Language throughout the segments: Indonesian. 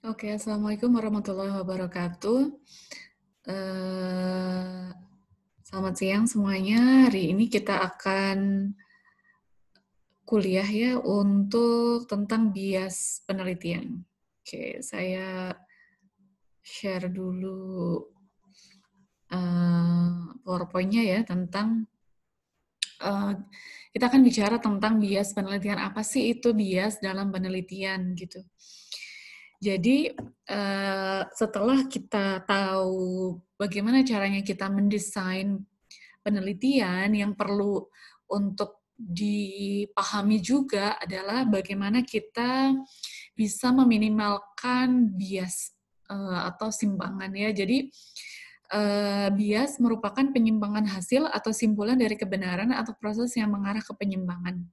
Oke, okay, assalamualaikum warahmatullahi wabarakatuh. Eh, selamat siang semuanya. Hari ini kita akan kuliah ya untuk tentang bias penelitian. Oke, okay, saya share dulu uh, PowerPoint-nya ya tentang uh, kita akan bicara tentang bias penelitian apa sih itu bias dalam penelitian gitu. Uh, jadi uh, setelah kita tahu bagaimana caranya kita mendesain penelitian yang perlu untuk dipahami juga adalah bagaimana kita bisa meminimalkan bias uh, atau simpangan ya. Jadi uh, bias merupakan penyimpangan hasil atau simpulan dari kebenaran atau proses yang mengarah ke penyimpangan.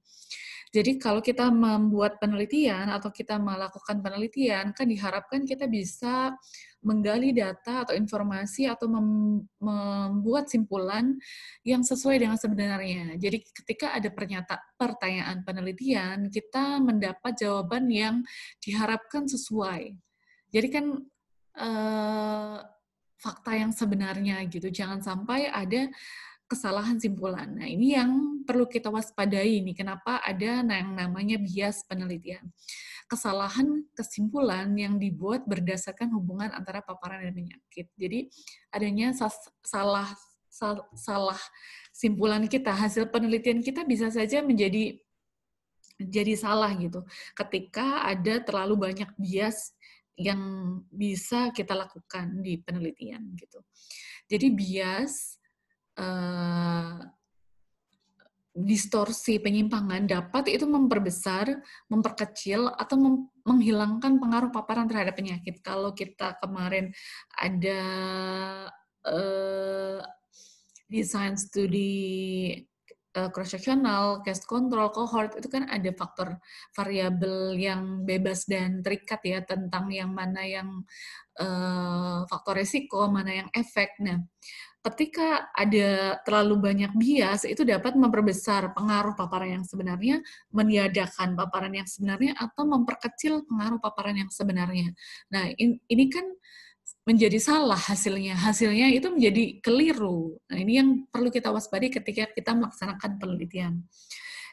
Jadi kalau kita membuat penelitian atau kita melakukan penelitian, kan diharapkan kita bisa menggali data atau informasi atau mem membuat simpulan yang sesuai dengan sebenarnya. Jadi ketika ada pernyata pertanyaan penelitian, kita mendapat jawaban yang diharapkan sesuai. Jadi kan eh, fakta yang sebenarnya gitu. Jangan sampai ada kesalahan simpulan. Nah, ini yang perlu kita waspadai ini kenapa ada yang namanya bias penelitian. Kesalahan kesimpulan yang dibuat berdasarkan hubungan antara paparan dan penyakit. Jadi adanya salah salah simpulan kita, hasil penelitian kita bisa saja menjadi jadi salah gitu. Ketika ada terlalu banyak bias yang bisa kita lakukan di penelitian gitu. Jadi bias eh, distorsi penyimpangan dapat itu memperbesar, memperkecil atau mem menghilangkan pengaruh paparan terhadap penyakit. Kalau kita kemarin ada uh, eh, desain studi uh, eh, cross sectional, case control, cohort itu kan ada faktor variabel yang bebas dan terikat ya tentang yang mana yang uh, faktor resiko, mana yang efek. Nah, ketika ada terlalu banyak bias itu dapat memperbesar pengaruh paparan yang sebenarnya, meniadakan paparan yang sebenarnya atau memperkecil pengaruh paparan yang sebenarnya. Nah, in, ini kan menjadi salah hasilnya. Hasilnya itu menjadi keliru. Nah, ini yang perlu kita waspadai ketika kita melaksanakan penelitian.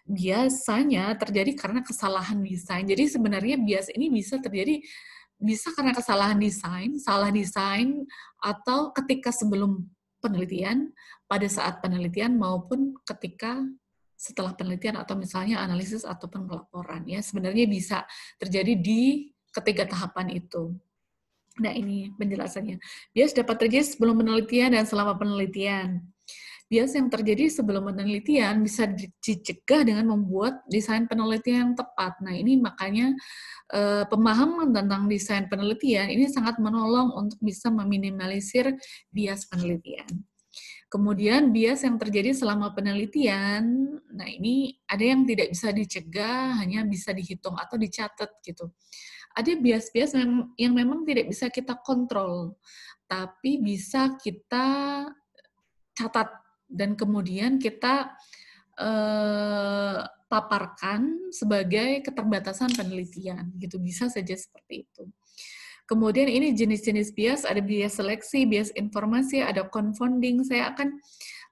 Biasanya terjadi karena kesalahan desain. Jadi sebenarnya bias ini bisa terjadi bisa karena kesalahan desain, salah desain, atau ketika sebelum penelitian, pada saat penelitian maupun ketika setelah penelitian atau misalnya analisis ataupun pelaporan ya sebenarnya bisa terjadi di ketiga tahapan itu. Nah ini penjelasannya. Bias dapat terjadi sebelum penelitian dan selama penelitian bias yang terjadi sebelum penelitian bisa dicegah dengan membuat desain penelitian yang tepat. Nah, ini makanya uh, pemahaman tentang desain penelitian ini sangat menolong untuk bisa meminimalisir bias penelitian. Kemudian bias yang terjadi selama penelitian, nah ini ada yang tidak bisa dicegah, hanya bisa dihitung atau dicatat gitu. Ada bias-bias yang memang tidak bisa kita kontrol, tapi bisa kita catat dan kemudian kita eh, paparkan sebagai keterbatasan penelitian gitu bisa saja seperti itu. Kemudian ini jenis-jenis bias, ada bias seleksi, bias informasi, ada confounding. Saya akan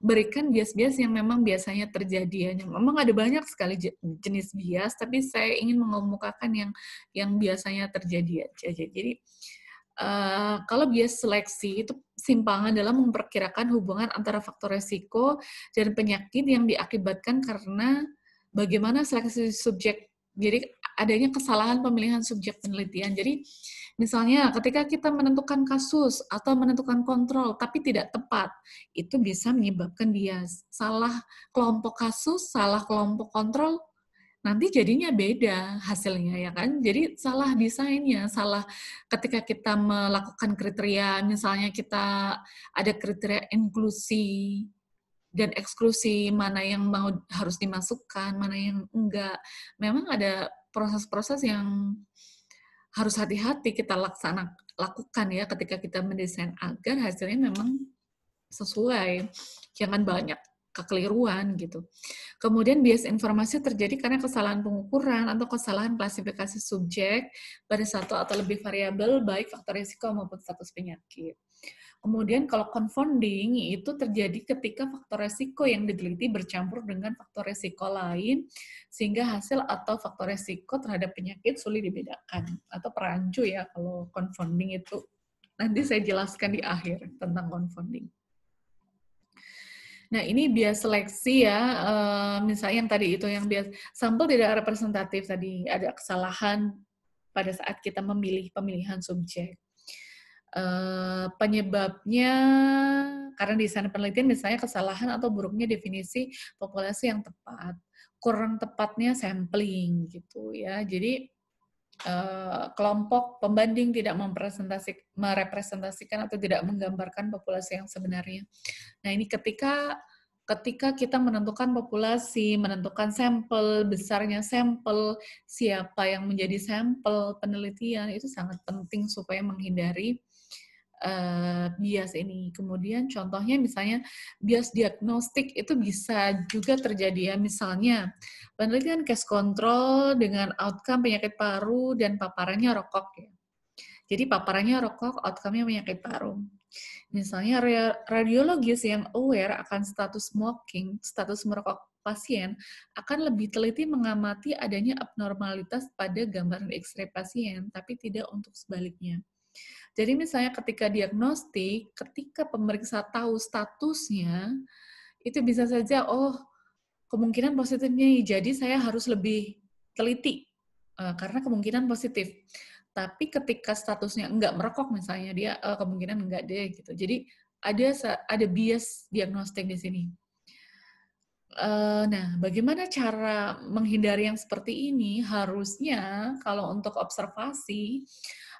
berikan bias-bias yang memang biasanya terjadi. Memang ada banyak sekali jenis bias, tapi saya ingin mengemukakan yang yang biasanya terjadi aja. Jadi Eh, kalau bias seleksi itu simpangan dalam memperkirakan hubungan antara faktor resiko dan penyakit yang diakibatkan karena bagaimana seleksi subjek. Jadi adanya kesalahan pemilihan subjek penelitian. Jadi misalnya ketika kita menentukan kasus atau menentukan kontrol tapi tidak tepat, itu bisa menyebabkan bias. Salah kelompok kasus, salah kelompok kontrol nanti jadinya beda hasilnya ya kan. Jadi salah desainnya, salah ketika kita melakukan kriteria, misalnya kita ada kriteria inklusi dan eksklusi, mana yang mau harus dimasukkan, mana yang enggak. Memang ada proses-proses yang harus hati-hati kita laksana lakukan ya ketika kita mendesain agar hasilnya memang sesuai. Jangan banyak kekeliruan gitu. Kemudian bias informasi terjadi karena kesalahan pengukuran atau kesalahan klasifikasi subjek pada satu atau lebih variabel baik faktor risiko maupun status penyakit. Kemudian kalau confounding itu terjadi ketika faktor resiko yang diteliti bercampur dengan faktor resiko lain sehingga hasil atau faktor resiko terhadap penyakit sulit dibedakan atau perancu ya kalau confounding itu nanti saya jelaskan di akhir tentang confounding. Nah, ini bias seleksi ya, eh, misalnya yang tadi itu yang bias sampel tidak representatif tadi ada kesalahan pada saat kita memilih pemilihan subjek. Eh, penyebabnya karena di sana penelitian misalnya kesalahan atau buruknya definisi populasi yang tepat, kurang tepatnya sampling gitu ya. Jadi Eh, kelompok pembanding tidak merepresentasikan atau tidak menggambarkan populasi yang sebenarnya. Nah ini ketika ketika kita menentukan populasi, menentukan sampel, besarnya sampel, siapa yang menjadi sampel penelitian itu sangat penting supaya menghindari Eh, bias ini. Kemudian contohnya misalnya bias diagnostik itu bisa juga terjadi ya. Misalnya penelitian case control dengan outcome penyakit paru dan paparannya rokok ya. Jadi paparannya rokok, outcome-nya penyakit paru. Misalnya radiologis yang aware akan status smoking, status merokok pasien akan lebih teliti mengamati adanya abnormalitas pada gambaran X-ray pasien, tapi tidak untuk sebaliknya. Jadi misalnya ketika diagnostik, ketika pemeriksa tahu statusnya, itu bisa saja oh kemungkinan positifnya jadi saya harus lebih teliti eh, karena kemungkinan positif. Tapi ketika statusnya enggak merokok misalnya dia uh, kemungkinan enggak deh gitu. Jadi ada ada bias diagnostik di sini. Eh, nah, bagaimana cara menghindari yang seperti ini? Harusnya kalau untuk observasi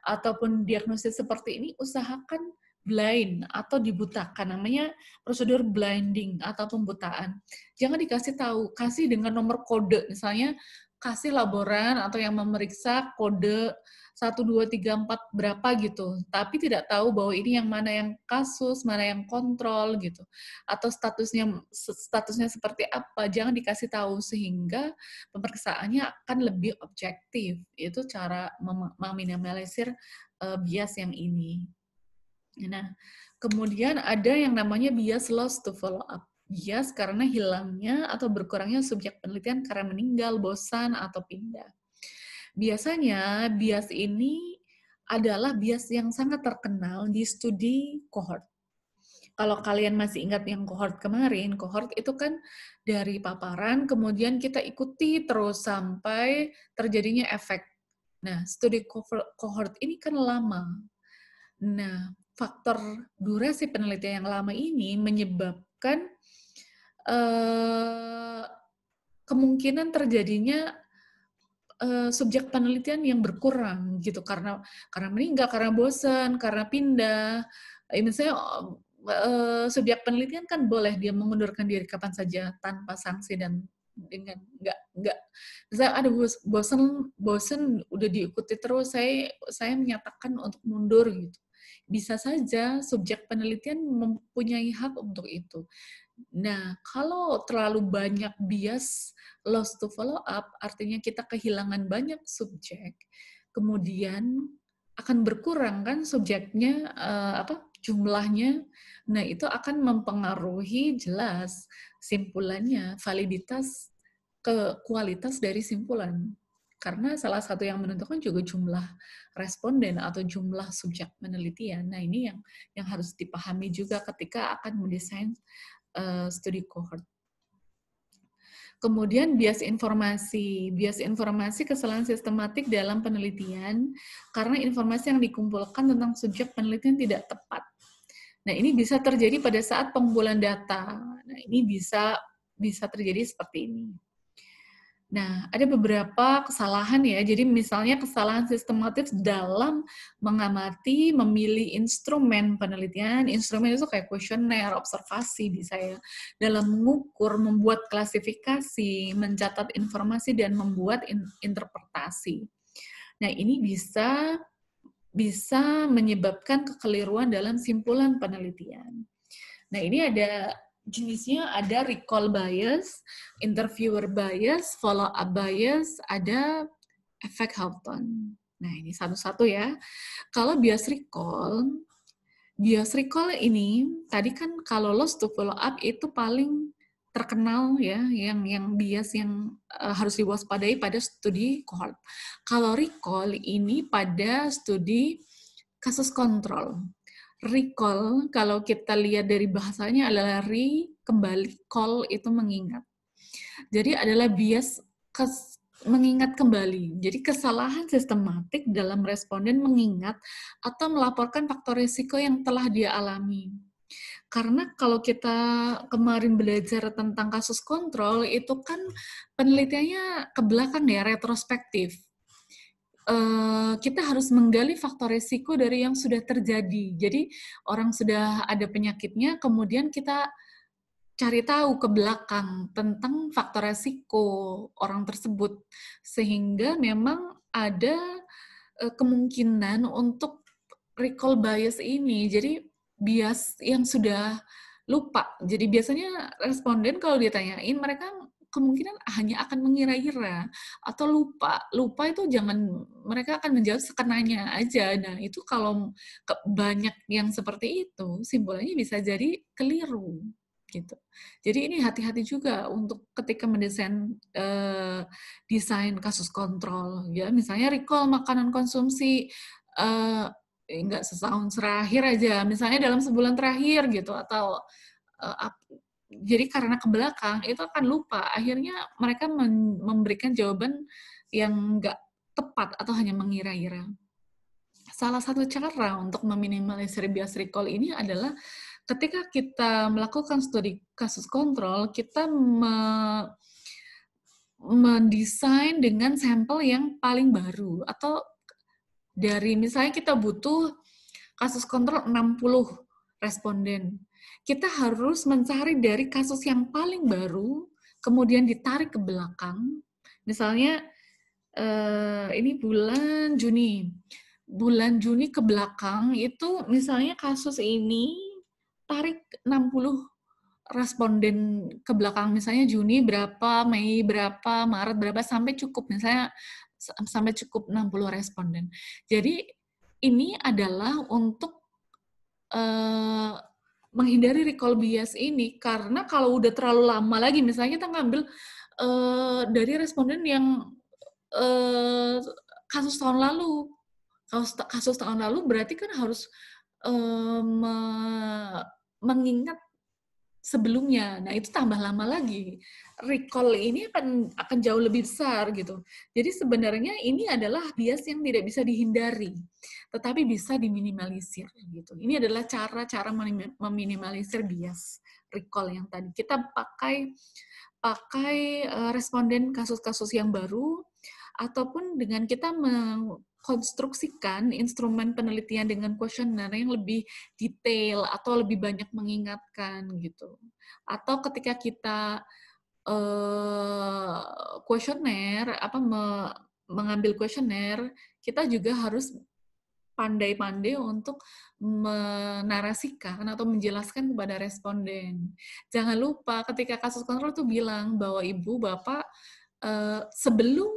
ataupun diagnosis seperti ini usahakan blind atau dibutakan namanya prosedur blinding atau pembutaan jangan dikasih tahu kasih dengan nomor kode misalnya kasih laboran atau yang memeriksa kode 1, 2, 3, 4 berapa gitu. Tapi tidak tahu bahwa ini yang mana yang kasus, mana yang kontrol gitu. Atau statusnya statusnya seperti apa, jangan dikasih tahu sehingga pemeriksaannya akan lebih objektif. Itu cara meminimalisir uh, bias yang ini. Nah, kemudian ada yang namanya bias loss to follow up bias karena hilangnya atau berkurangnya subjek penelitian karena meninggal, bosan, atau pindah. Biasanya bias ini adalah bias yang sangat terkenal di studi cohort. Kalau kalian masih ingat yang cohort kemarin, cohort itu kan dari paparan, kemudian kita ikuti terus sampai terjadinya efek. Nah, studi cohort ini kan lama. Nah, faktor durasi penelitian yang lama ini menyebabkan menyebabkan eh, kemungkinan terjadinya eh, subjek penelitian yang berkurang gitu karena karena meninggal karena bosan karena pindah eh, misalnya eh, subjek penelitian kan boleh dia mengundurkan diri kapan saja tanpa sanksi dan dengan nggak nggak saya ada bosen bosen udah diikuti terus saya saya menyatakan untuk mundur gitu bisa saja subjek penelitian mempunyai hak untuk itu. Nah, kalau terlalu banyak bias loss to follow up, artinya kita kehilangan banyak subjek, kemudian akan berkurang kan subjeknya uh, apa jumlahnya. Nah, itu akan mempengaruhi jelas simpulannya, validitas ke kualitas dari simpulan. Karena salah satu yang menentukan juga jumlah responden atau jumlah subjek penelitian. Ya. Nah, ini yang yang harus dipahami juga ketika akan mendesain uh, studi cohort. Kemudian bias informasi. Bias informasi kesalahan sistematik dalam penelitian karena informasi yang dikumpulkan tentang subjek penelitian tidak tepat. Nah, ini bisa terjadi pada saat pengumpulan data. Nah, ini bisa bisa terjadi seperti ini. Nah, ada beberapa kesalahan ya. Jadi misalnya kesalahan sistematis dalam mengamati, memilih instrumen penelitian. Instrumen itu kayak kuesioner, observasi bisa ya. Dalam mengukur, membuat klasifikasi, mencatat informasi dan membuat in interpretasi. Nah, ini bisa bisa menyebabkan kekeliruan dalam simpulan penelitian. Nah, ini ada jenisnya ada recall bias, interviewer bias, follow up bias, ada efek Houghton. Nah, ini satu-satu ya. Kalau bias recall, bias recall ini tadi kan kalau lost to follow up itu paling terkenal ya yang yang bias yang uh, harus diwaspadai pada studi cohort. Kalau recall ini pada studi kasus kontrol recall kalau kita lihat dari bahasanya adalah re kembali call itu mengingat. Jadi adalah bias kes, mengingat kembali. Jadi kesalahan sistematik dalam responden mengingat atau melaporkan faktor risiko yang telah dia alami. Karena kalau kita kemarin belajar tentang kasus kontrol itu kan penelitiannya ke belakang ya retrospektif. Eh, kita harus menggali faktor resiko dari yang sudah terjadi. Jadi orang sudah ada penyakitnya, kemudian kita cari tahu ke belakang tentang faktor resiko orang tersebut sehingga memang ada eh, kemungkinan untuk recall bias ini. Jadi bias yang sudah lupa. Jadi biasanya responden kalau ditanyain mereka kemungkinan hanya akan mengira-ira atau lupa. Lupa itu jangan mereka akan menjawab sekenanya aja. Nah, itu kalau banyak yang seperti itu, simbolnya bisa jadi keliru gitu. Jadi ini hati-hati juga untuk ketika mendesain uh, desain kasus kontrol ya, misalnya recall makanan konsumsi uh, enggak setahun terakhir aja, misalnya dalam sebulan terakhir gitu atau uh, jadi karena ke belakang itu akan lupa akhirnya mereka memberikan jawaban yang nggak tepat atau hanya mengira-ira salah satu cara untuk meminimalisir bias recall ini adalah ketika kita melakukan studi kasus kontrol kita me mendesain dengan sampel yang paling baru atau dari misalnya kita butuh kasus kontrol 60 responden kita harus mencari dari kasus yang paling baru, kemudian ditarik ke belakang. Misalnya, eh, ini bulan Juni. Bulan Juni ke belakang itu misalnya kasus ini tarik 60 responden ke belakang misalnya Juni berapa, Mei berapa, Maret berapa sampai cukup misalnya sampai cukup 60 responden. Jadi ini adalah untuk eh, menghindari recall bias ini karena kalau udah terlalu lama lagi misalnya kita ngambil uh, dari responden yang uh, kasus tahun lalu kasus kasus tahun lalu berarti kan harus uh, me mengingat sebelumnya. Nah, itu tambah lama lagi. Recall ini akan akan jauh lebih besar gitu. Jadi sebenarnya ini adalah bias yang tidak bisa dihindari, tetapi bisa diminimalisir gitu. Ini adalah cara-cara meminimalisir bias recall yang tadi. Kita pakai pakai eh, responden kasus-kasus yang baru ataupun dengan kita konstruksikan instrumen penelitian dengan kuesioner yang lebih detail atau lebih banyak mengingatkan gitu. Atau ketika kita eh, kuesioner uh, apa me, mengambil kuesioner, kita juga harus pandai-pandai untuk menarasikan atau menjelaskan kepada responden. Jangan lupa ketika kasus kontrol itu bilang bahwa ibu, bapak eh, sebelum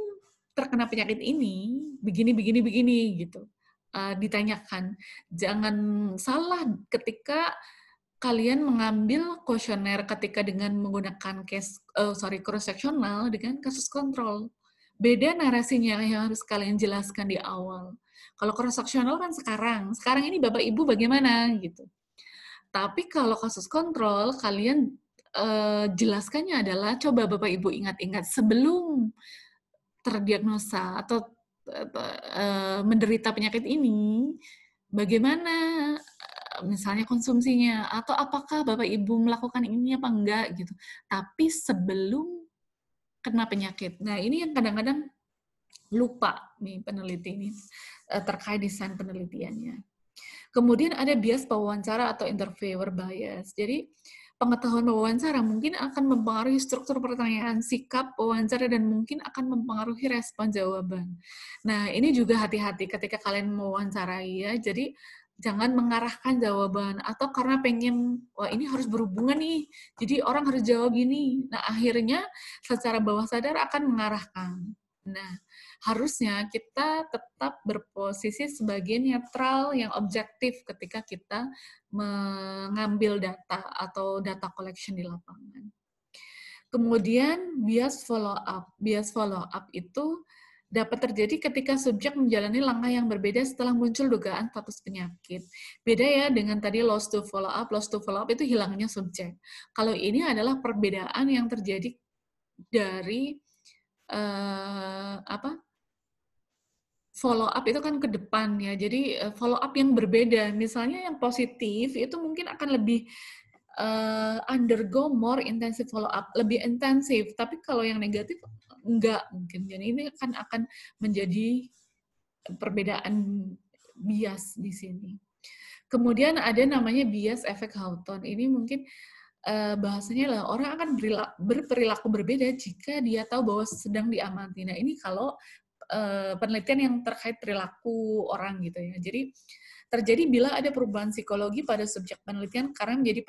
terkena penyakit ini begini begini begini gitu uh, ditanyakan jangan salah ketika kalian mengambil kuesioner ketika dengan menggunakan case uh, sorry cross sectional dengan kasus kontrol beda narasinya yang harus kalian jelaskan di awal kalau cross sectional kan sekarang sekarang ini bapak ibu bagaimana gitu tapi kalau kasus kontrol kalian uh, jelaskannya adalah coba bapak ibu ingat-ingat sebelum terdiagnosa atau eh, menderita penyakit ini, bagaimana eh, misalnya konsumsinya atau apakah Bapak Ibu melakukan ini apa enggak gitu. Tapi sebelum kena penyakit. Nah, ini yang kadang-kadang lupa nih peneliti ini eh, terkait desain penelitiannya. Kemudian ada bias pewawancara atau interviewer bias. Jadi pengetahuan wawancara mungkin akan mempengaruhi struktur pertanyaan, sikap wawancara, dan mungkin akan mempengaruhi respon jawaban. Nah, ini juga hati-hati ketika kalian mewawancarai ya. Jadi, jangan mengarahkan jawaban atau karena pengen wah ini harus berhubungan nih jadi orang harus jawab gini nah akhirnya secara bawah sadar akan mengarahkan nah harusnya kita tetap berposisi sebagai netral yang objektif ketika kita mengambil data atau data collection di lapangan. Kemudian bias follow up. Bias follow up itu dapat terjadi ketika subjek menjalani langkah yang berbeda setelah muncul dugaan status penyakit. Beda ya dengan tadi loss to follow up. Loss to follow up itu hilangnya subjek. Kalau ini adalah perbedaan yang terjadi dari uh, apa follow up itu kan ke depan ya. Jadi eh, follow up yang berbeda. Misalnya yang positif itu mungkin akan lebih uh, undergo more intensive follow up, lebih intensif. Tapi kalau yang negatif enggak mungkin. Jadi ini kan akan menjadi perbedaan bias di sini. Kemudian ada namanya bias efek Houghton. Ini mungkin uh, bahasanya lah orang akan berperilaku berbeda jika dia tahu bahwa sedang diamati. Nah ini kalau Eh, penelitian yang terkait perilaku orang gitu ya. Jadi terjadi bila ada perubahan psikologi pada subjek penelitian karena menjadi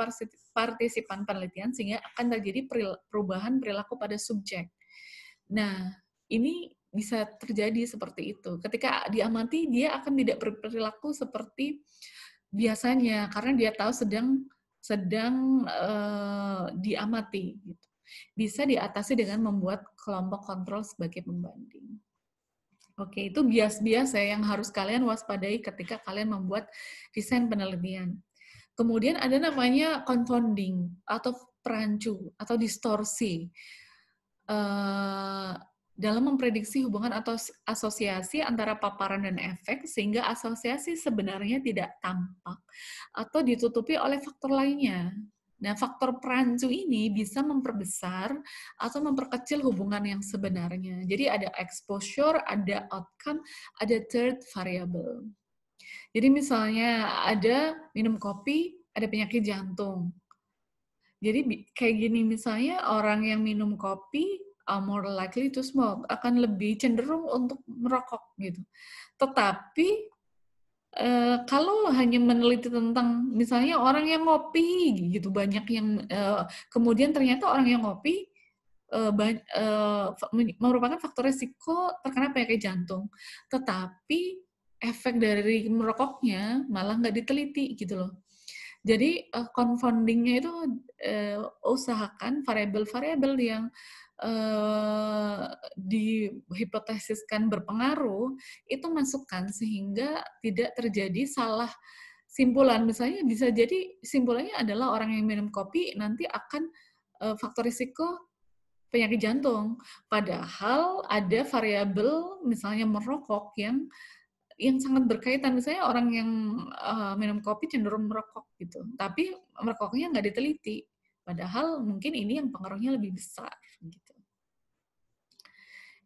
partisipan penelitian sehingga akan terjadi perubahan perilaku pada subjek. Nah, ini bisa terjadi seperti itu. Ketika diamati, dia akan tidak berperilaku seperti biasanya karena dia tahu sedang sedang uh, diamati. Gitu. Bisa diatasi dengan membuat kelompok kontrol sebagai pembanding. Oke, itu bias-bias ya yang harus kalian waspadai ketika kalian membuat desain penelitian. Kemudian ada namanya confounding atau perancu atau distorsi. Uh, dalam memprediksi hubungan atau asosiasi antara paparan dan efek sehingga asosiasi sebenarnya tidak tampak atau ditutupi oleh faktor lainnya. Nah, faktor perancu ini bisa memperbesar atau memperkecil hubungan yang sebenarnya. Jadi ada exposure, ada outcome, ada third variable. Jadi misalnya ada minum kopi, ada penyakit jantung. Jadi kayak gini misalnya orang yang minum kopi uh, more likely to smoke akan lebih cenderung untuk merokok gitu. Tetapi Uh, kalau hanya meneliti tentang misalnya orang yang ngopi gitu banyak yang uh, kemudian ternyata orang yang ngopi uh, uh, merupakan faktor resiko terkena penyakit jantung, tetapi efek dari merokoknya malah nggak diteliti gitu loh. Jadi uh, confoundingnya itu uh, usahakan variabel-variabel yang Eh, dihipotesiskan berpengaruh itu masukkan sehingga tidak terjadi salah simpulan misalnya bisa jadi simpulannya adalah orang yang minum kopi nanti akan eh, faktor risiko penyakit jantung padahal ada variabel misalnya merokok yang yang sangat berkaitan misalnya orang yang eh, minum kopi cenderung merokok gitu tapi merokoknya nggak diteliti Padahal mungkin ini yang pengaruhnya lebih besar gitu.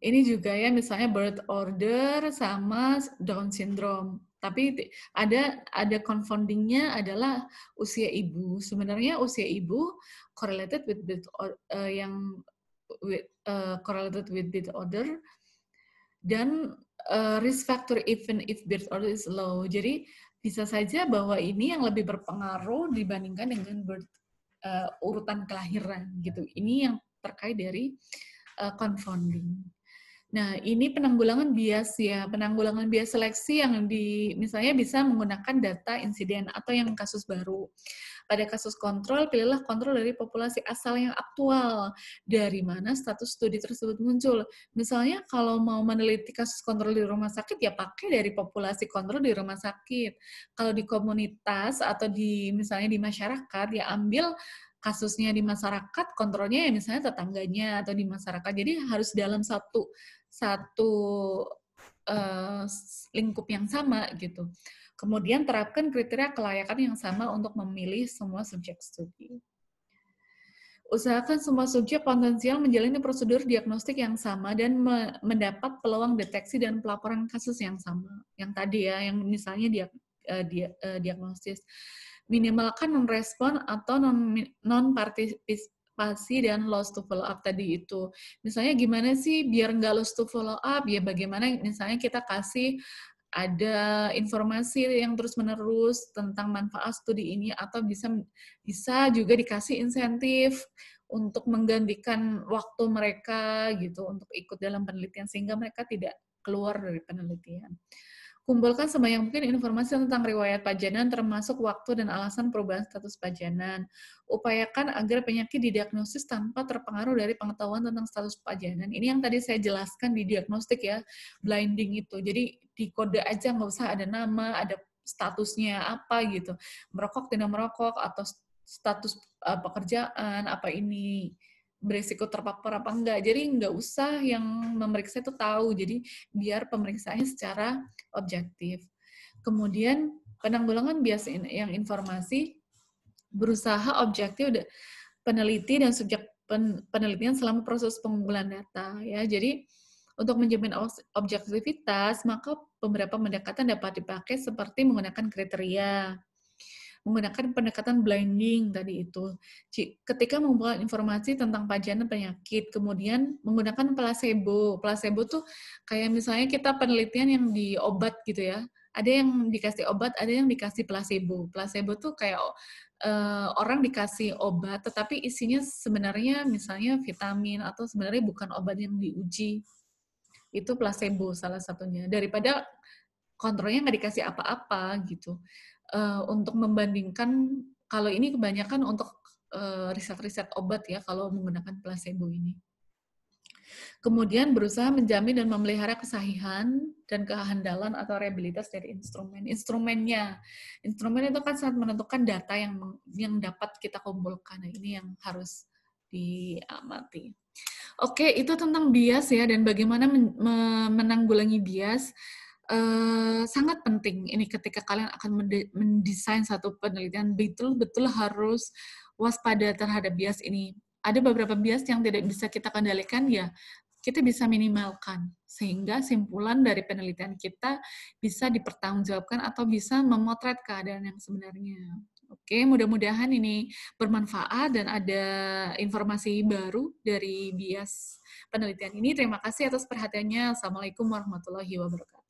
Ini juga ya misalnya birth order sama Down syndrome. Tapi ada ada confoundingnya adalah usia ibu. Sebenarnya usia ibu correlated with birth or, uh, yang with, uh, correlated with birth order dan uh, risk factor even if birth order is low. Jadi bisa saja bahwa ini yang lebih berpengaruh dibandingkan dengan birth uh, urutan kelahiran gitu. Ini yang terkait dari uh, confounding. Nah, ini penanggulangan bias ya. Penanggulangan bias seleksi yang di misalnya bisa menggunakan data insiden atau yang kasus baru. Pada kasus kontrol, pilihlah kontrol dari populasi asal yang aktual. Dari mana status studi tersebut muncul. Misalnya kalau mau meneliti kasus kontrol di rumah sakit, ya pakai dari populasi kontrol di rumah sakit. Kalau di komunitas atau di misalnya di masyarakat, ya ambil kasusnya di masyarakat, kontrolnya ya misalnya tetangganya atau di masyarakat. Jadi harus dalam satu satu uh, lingkup yang sama gitu. Kemudian terapkan kriteria kelayakan yang sama untuk memilih semua subjek studi. Usahakan semua subjek potensial menjalani prosedur diagnostik yang sama dan me mendapat peluang deteksi dan pelaporan kasus yang sama. Yang tadi ya, yang misalnya dia, eh, eh, diagnosis. Minimalkan non-respon atau non-partisipasi pasti dan loss to follow up tadi itu. Misalnya gimana sih biar nggak loss to follow up? Ya bagaimana misalnya kita kasih ada informasi yang terus-menerus tentang manfaat studi ini atau bisa bisa juga dikasih insentif untuk menggantikan waktu mereka gitu untuk ikut dalam penelitian sehingga mereka tidak keluar dari penelitian. Kumpulkan sebanyak mungkin informasi tentang riwayat pajanan termasuk waktu dan alasan perubahan status pajanan. Upayakan agar penyakit didiagnosis tanpa terpengaruh dari pengetahuan tentang status pajanan. Ini yang tadi saya jelaskan di diagnostik ya, blinding itu. Jadi di kode aja nggak usah ada nama, ada statusnya apa gitu. Merokok, tidak merokok, atau status eh, pekerjaan, apa ini beresiko terpapar apa enggak. Jadi enggak usah yang memeriksa itu tahu. Jadi biar pemeriksaannya secara objektif. Kemudian penanggulangan bias yang informasi berusaha objektif peneliti dan subjek penelitian selama proses pengumpulan data ya. Jadi untuk menjamin objektivitas, maka beberapa pendekatan dapat dipakai seperti menggunakan kriteria, menggunakan pendekatan blinding tadi itu. Ketika mengumpulkan informasi tentang pajanan penyakit, kemudian menggunakan placebo. Placebo tuh kayak misalnya kita penelitian yang di obat gitu ya. Ada yang dikasih obat, ada yang dikasih placebo. Placebo tuh kayak uh, orang dikasih obat, tetapi isinya sebenarnya misalnya vitamin atau sebenarnya bukan obat yang diuji. Itu placebo salah satunya. Daripada kontrolnya nggak dikasih apa-apa gitu uh, untuk membandingkan kalau ini kebanyakan untuk eh, riset-riset uh, obat ya kalau menggunakan placebo ini. Kemudian berusaha menjamin dan memelihara kesahihan dan kehandalan atau reliabilitas dari instrumen. Instrumennya, instrumen itu kan sangat menentukan data yang yang dapat kita kumpulkan. Nah, ini yang harus diamati. Oke, itu tentang bias ya dan bagaimana menanggulangi bias eh, sangat penting ini ketika kalian akan mendesain satu penelitian betul-betul harus waspada terhadap bias ini. Ada beberapa bias yang tidak bisa kita kendalikan ya, kita bisa minimalkan sehingga simpulan dari penelitian kita bisa dipertanggungjawabkan atau bisa memotret keadaan yang sebenarnya. Oke, mudah-mudahan ini bermanfaat dan ada informasi baru dari bias penelitian ini. Terima kasih atas perhatiannya. Assalamualaikum warahmatullahi wabarakatuh.